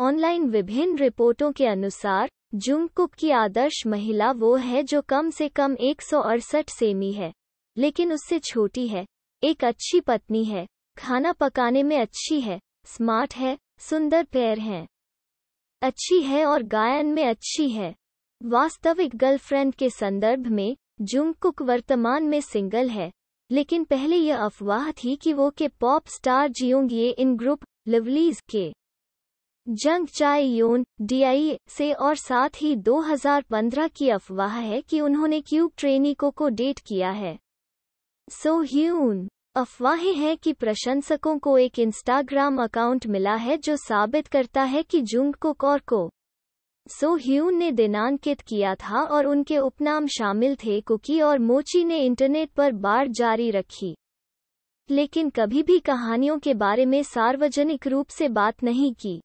online विभिन्न रिपोर्टों के अनुसार जुंगकुक की आदर्श महिला वो है जो कम से कम एक सेमी है लेकिन उससे छोटी है एक अच्छी पत्नी है खाना पकाने में अच्छी है स्मार्ट है सुंदर पैर हैं अच्छी है और गायन में अच्छी है वास्तविक गर्लफ्रेंड के संदर्भ में जुंगकुक वर्तमान में सिंगल है लेकिन पहले यह अफवाह थी कि वो के पॉप स्टार जियोंगे इन ग्रुप लवलीज के जंग चाय योन डीआई से और साथ ही 2015 की अफवाह है कि उन्होंने क्यूब ट्रेनिको को डेट किया है सो ह्यून अफवाहें हैं कि प्रशंसकों को एक इंस्टाग्राम अकाउंट मिला है जो साबित करता है कि जुंग को कौर को सो ह्यून ने दिनांकित किया था और उनके उपनाम शामिल थे कुकी और मोची ने इंटरनेट पर बाढ़ जारी रखी लेकिन कभी भी कहानियों के बारे में सार्वजनिक रूप से बात नहीं की